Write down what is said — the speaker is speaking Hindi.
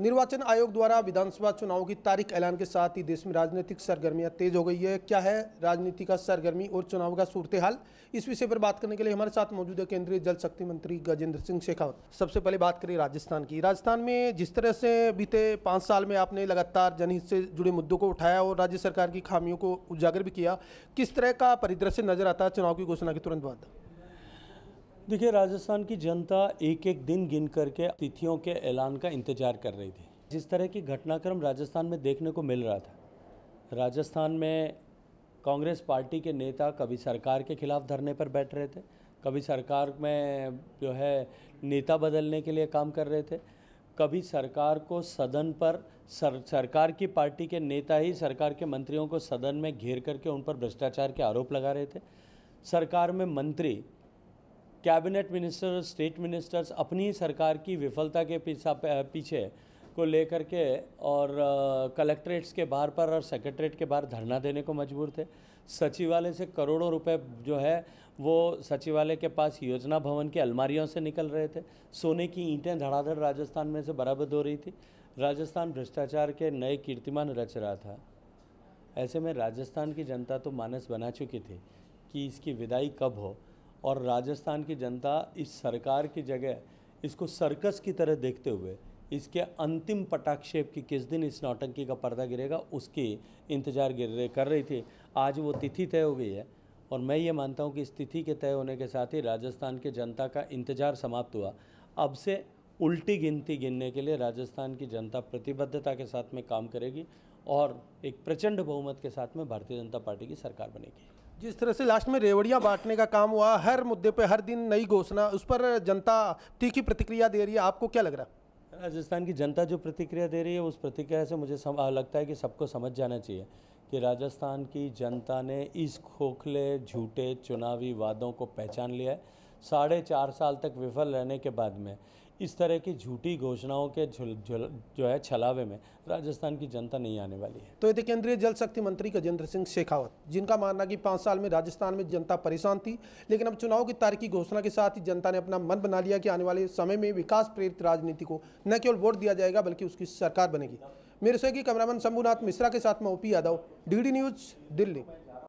निर्वाचन आयोग द्वारा विधानसभा चुनाव की तारीख ऐलान के साथ ही देश में राजनीतिक सरगर्मियां तेज हो गई है क्या है राजनीति का सरगर्मी और चुनाव का सूरत हाल इस विषय पर बात करने के लिए हमारे साथ मौजूद है केंद्रीय जल शक्ति मंत्री गजेंद्र सिंह शेखावत सबसे पहले बात करें राजस्थान की राजस्थान में जिस तरह से बीते पाँच साल में आपने लगातार जनहित से जुड़े मुद्दों को उठाया और राज्य सरकार की खामियों को उजागर भी किया किस तरह का परिदृश्य नजर आता है चुनाव की घोषणा के तुरंत बाद देखिए राजस्थान की जनता एक एक दिन गिन करके तिथियों के ऐलान का इंतजार कर रही थी जिस तरह की घटनाक्रम राजस्थान में देखने को मिल रहा था राजस्थान में कांग्रेस पार्टी के नेता कभी सरकार के खिलाफ धरने पर बैठ रहे थे कभी सरकार में जो है नेता बदलने के लिए काम कर रहे थे कभी सरकार को सदन पर सर, सरकार की पार्टी के नेता ही सरकार के मंत्रियों को सदन में घेर करके उन पर भ्रष्टाचार के आरोप लगा रहे थे सरकार में मंत्री कैबिनेट मिनिस्टर स्टेट मिनिस्टर्स अपनी सरकार की विफलता के पीछा पीछे को लेकर के और कलेक्ट्रेट्स के बाहर पर और सेक्रेटरेट के बाहर धरना देने को मजबूर थे सचिवालय से करोड़ों रुपए जो है वो सचिवालय के पास योजना भवन की अलमारियों से निकल रहे थे सोने की ईंटें धड़ाधड़ राजस्थान में से बराबर हो रही थी राजस्थान भ्रष्टाचार के नए कीर्तिमान रच रहा था ऐसे में राजस्थान की जनता तो मानस बना चुकी थी कि इसकी विदाई कब हो और राजस्थान की जनता इस सरकार की जगह इसको सर्कस की तरह देखते हुए इसके अंतिम पटाक्षेप की किस दिन इस नौटंकी का पर्दा गिरेगा उसकी इंतजार गिर कर रही थी आज वो तिथि तय हो गई है और मैं ये मानता हूँ कि इस तिथि के तय होने के साथ ही राजस्थान के जनता का इंतजार समाप्त हुआ अब से उल्टी गिनती गिनने के लिए राजस्थान की जनता प्रतिबद्धता के साथ में काम करेगी और एक प्रचंड बहुमत के साथ में भारतीय जनता पार्टी की सरकार बनेगी जिस तरह से लास्ट में रेवड़ियां बांटने का काम हुआ हर मुद्दे पे हर दिन नई घोषणा उस पर जनता तीखी प्रतिक्रिया दे रही है आपको क्या लग रहा है राजस्थान की जनता जो प्रतिक्रिया दे रही है उस प्रतिक्रिया से मुझे सम, लगता है कि सबको समझ जाना चाहिए कि राजस्थान की जनता ने इस खोखले झूठे चुनावी वादों को पहचान लिया है साढ़े चार साल तक विफल रहने के बाद में इस तरह की झूठी घोषणाओं के जुल, जुल, जो है छलावे में राजस्थान की जनता नहीं आने वाली है तो ये केंद्रीय जल शक्ति मंत्री गजेंद्र सिंह शेखावत जिनका मानना कि पाँच साल में राजस्थान में जनता परेशान थी लेकिन अब चुनाव की तारीख की घोषणा के साथ ही जनता ने अपना मन बना लिया कि आने वाले समय में विकास प्रेरित राजनीति को न केवल वोट दिया जाएगा बल्कि उसकी सरकार बनेगी मेरे से कैमरामैन शंभुनाथ मिश्रा के साथ मैं OP Yadav D news Delhi